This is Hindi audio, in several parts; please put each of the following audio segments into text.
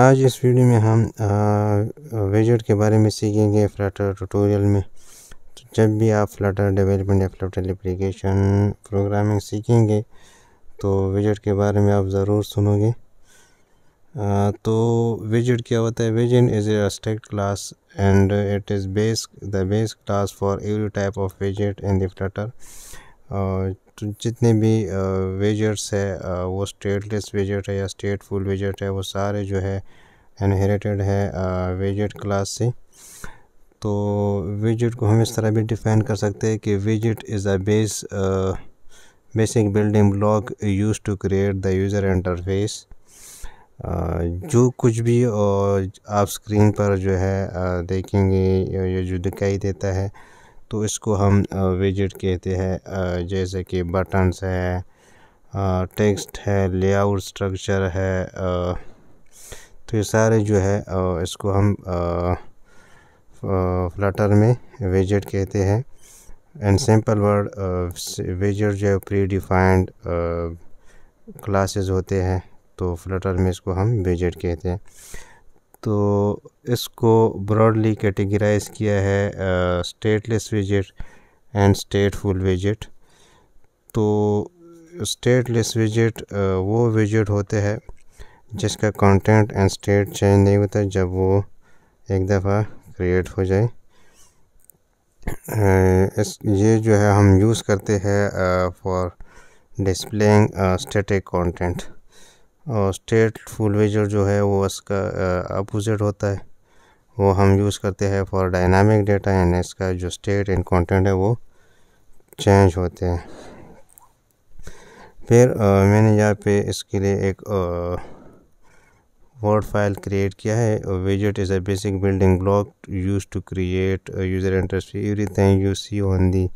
आज इस वीडियो में हम विजट के बारे में सीखेंगे फ्लाटर ट्यूटोरियल में तो जब भी आप फ्लाटर डेवलपमेंट या फ्लाटर एप्लीकेशन प्रोग्रामिंग सीखेंगे तो विजट के बारे में आप ज़रूर सुनोगे आ, तो वेजेट क्या होता है वेजेट is a स्टेक्ट class and it is base the base class for every type of visit in the फ्लाटर तो जितने भी वेजर्स है वो स्टेटलेस वेजट है या स्टेटफुल वेजट है वो सारे जो है इनहेरिटेड है वेजट क्लास से तो वेजट को हम इस तरह भी डिफाइन कर सकते हैं कि वेजट is a base basic building block use to create the user interface जो कुछ भी और आप स्क्रीन पर जो है देखेंगे ये जो दिखाई देता है तो इसको हम विजिट कहते हैं जैसे कि बटन्स है टेक्स्ट है लेआउट स्ट्रक्चर है तो ये सारे जो है इसको हम फ्लटर में विजिट कहते हैं एंड सिंपल वर्ड विजिट जो है प्री डिफाइंड क्लासेस होते हैं तो फ्लटर में इसको हम विजिट कहते हैं तो इसको ब्रॉडली कैटेगराइज किया है स्टेटलेस विजिट एंड स्टेटफुल विजिट तो स्टेटलेस विजिट वो विजिट होते हैं जिसका कंटेंट एंड स्टेट चेंज नहीं होता जब वो एक दफ़ा क्रिएट हो जाए इस ये जो है हम यूज़ करते हैं फॉर डिस्प्लेइंग स्टैटिक कंटेंट और स्टेट फुल मेजर जो है वो इसका अपोजिट होता है वो हम यूज़ करते हैं फॉर डायनामिक डेटा एंड इसका जो स्टेट एंड कंटेंट है वो चेंज होते हैं फिर आ, मैंने यहाँ पे इसके लिए एक वर्ड फाइल क्रिएट किया है वेजट is a basic building block use to create user every thing you see on the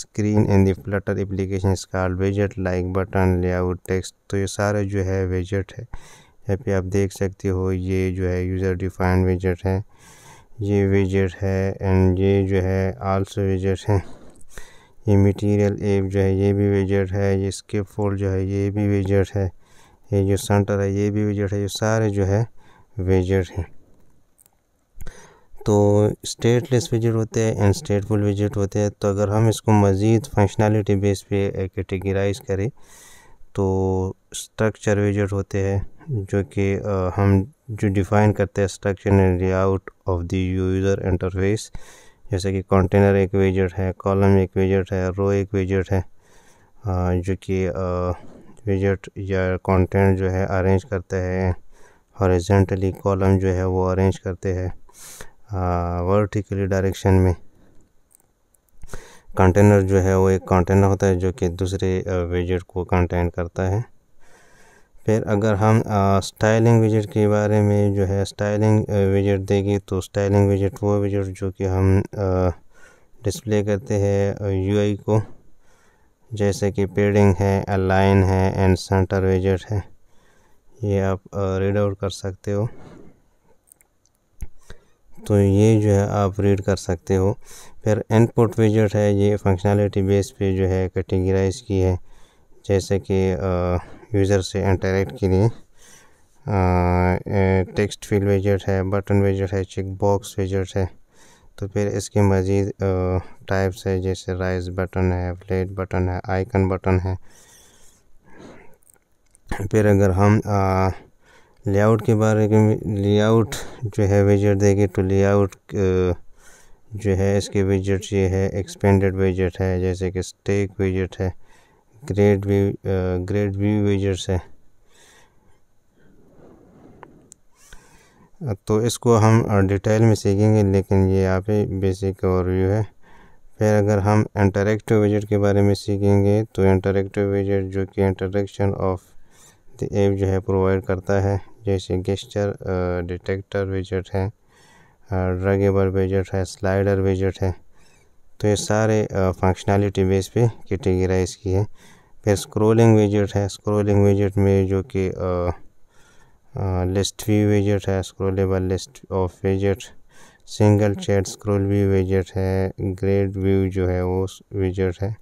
screen and the Flutter application card वेजट like button layout text तो ये सारे जो है वेजट है यहाँ पे आप देख सकते हो ये जो है यूज़र डिफाइंड वेजट है ये वेजट है एंड ये जो है आल्सो वेजट है ये मटेरियल एप जो है ये भी वेजट है ये स्किप फोल्ड जो है ये भी वेजट है ये जो सेंटर है ये भी वेजट है ये सारे जो है वेजट हैं तो स्टेटलेस विजिट होते हैं एंड स्टेटफुल विजिट होते हैं तो अगर हम इसको मज़ीद फंक्शनैलिटी बेस पे कैटेगराइज करें तो स्ट्रक्चर विजिट होते हैं जो कि हम जो डिफ़ाइन करते हैं structure and layout of the user interface जैसे कि कंटेनर एक विजिट है कॉलम एक विजिट है रो एक विजिट है जो कि विजिट या कंटेंट जो है अरेंज करते हैं हॉरिजेंटली कॉलम जो है वो अरेंज करते हैं वर्टिकली हाँ, डायरेक्शन में कंटेनर जो है वो एक कंटेनर होता है जो कि दूसरे विजिट को कंटेन करता है फिर अगर हम स्टाइलिंग विजिट के बारे में जो है स्टाइलिंग विजिट देगी तो स्टाइलिंग विजिट वो विजिट जो कि हम डिस्प्ले करते हैं यूआई को जैसे कि पेडिंग है अलाइन है एंड सेंटर विजिट है ये आप रीड आउट कर सकते हो तो ये जो है आप रीड कर सकते हो फिर इनपुट विजट है ये फंक्शनलिटी बेस पे जो है कैटेगराइज की है जैसे कि यूज़र से इंटरेक्ट के लिए टेक्स्ट फील्ड विजट है बटन विजट है चेक बॉक्स विजट है तो फिर इसके मज़ीद टाइप्स है जैसे राइस बटन है फ्लेट बटन है आइकन बटन है फिर अगर हम आ, लेआउट के बारे में लेआउट जो है विजट देगी तो लेआउट जो है इसके विजट ये है एक्सपेंडेड विजट है जैसे कि स्टेक विजट है grid view grid view widgets है तो इसको हम डिटेल में सीखेंगे लेकिन ये यहाँ पे बेसिक ओवरव्यू है फिर अगर हम इंटरेक्टिव विजट के बारे में सीखेंगे तो इंटरेक्टिव विजट जो कि इंटरेक्शन ऑफ द एप जो है प्रोवाइड करता है जैसे गेस्चर डिटेक्टर विजट है ड्रगेबल विजट है स्लाइडर विजट है तो ये सारे फंक्शनैलिटी बेस पे कैटेगराइज की है फिर स्क्रोलिंग विजट है स्क्रोलिंग विजट में जो कि लिस्ट व्यू विजट है स्क्रोलेबल list of visit single chat scroll view visit है ग्रेड व्यू जो है वो विजट है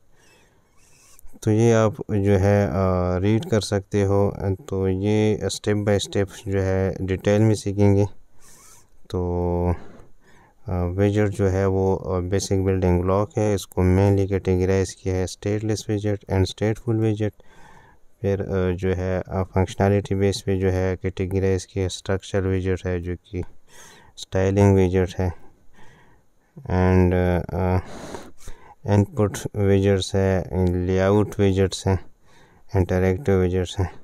तो ये आप जो है रीड कर सकते हो तो ये स्टेप बाय स्टेप जो है डिटेल में सीखेंगे तो वेजट जो है वो बेसिक बिल्डिंग ब्लॉक है इसको मेनली कैटेगराइज किया है स्टेटलेस वेजट एंड स्टेटफुल वेजट फिर जो है फंक्शनैलिटी बेस पे जो है कैटेगराइज किया स्ट्रक्चर वेजट है जो कि स्टाइलिंग वेजट है एंड इनपुट विजट्स है लेआउट विजट्स हैं इंटरेक्टिव विजट्स हैं